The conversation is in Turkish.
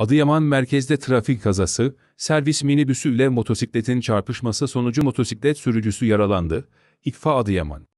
Adıyaman merkezde trafik kazası, servis minibüsüyle motosikletin çarpışması sonucu motosiklet sürücüsü yaralandı. İkfa Adıyaman